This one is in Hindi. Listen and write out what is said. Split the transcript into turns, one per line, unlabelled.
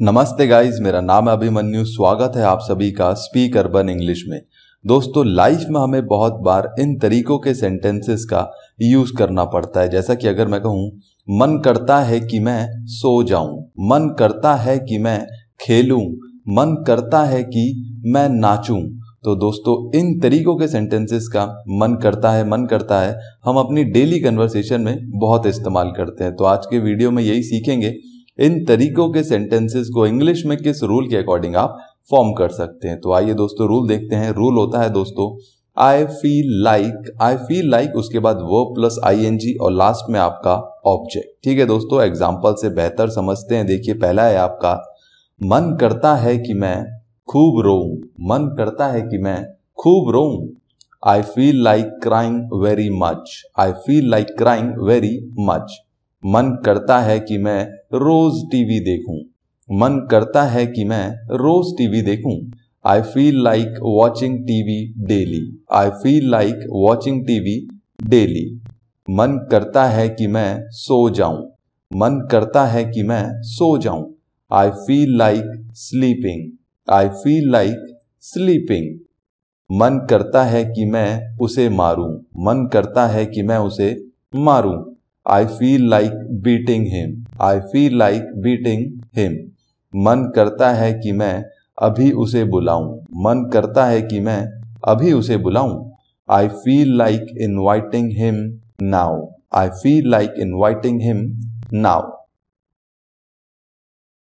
नमस्ते गाइस मेरा नाम है अभिमन्यु स्वागत है आप सभी का स्पीक अर्बन इंग्लिश में दोस्तों लाइफ में हमें बहुत बार इन तरीकों के सेंटेंसेस का यूज करना पड़ता है जैसा कि अगर मैं कहूँ मन करता है कि मैं सो जाऊं मन करता है कि मैं खेलूं मन करता है कि मैं नाचूं तो दोस्तों इन तरीकों के सेंटेंसेस का मन करता है मन करता है हम अपनी डेली कन्वर्सेशन में बहुत इस्तेमाल करते हैं तो आज के वीडियो में यही सीखेंगे इन तरीकों के सेंटेंसेस को इंग्लिश में किस रूल के अकॉर्डिंग आप फॉर्म कर सकते हैं तो आइए दोस्तों रूल देखते हैं रूल होता है दोस्तों I feel like I feel like उसके बाद वो प्लस आई एन जी और लास्ट में आपका ऑब्जेक्ट ठीक है दोस्तों एग्जाम्पल से बेहतर समझते हैं देखिए पहला है आपका मन करता है कि मैं खूब रोऊं मन करता है कि मैं खूब रोऊं I feel like crying very much I feel like crying very much मन करता है कि मैं रोज टीवी देखूं मन करता है कि मैं रोज टीवी देखूं I feel like watching TV daily I feel like watching TV daily मन करता है कि मैं सो जाऊं मन करता है कि मैं सो जाऊं I feel like sleeping I feel like sleeping मन करता है कि मैं उसे मारूं मन करता है कि मैं उसे मारूं I feel like beating him I feel like beating him मन करता है कि मैं अभी उसे बुलाऊं मन करता है कि मैं अभी उसे बुलाऊं I feel like inviting him now I feel like inviting him now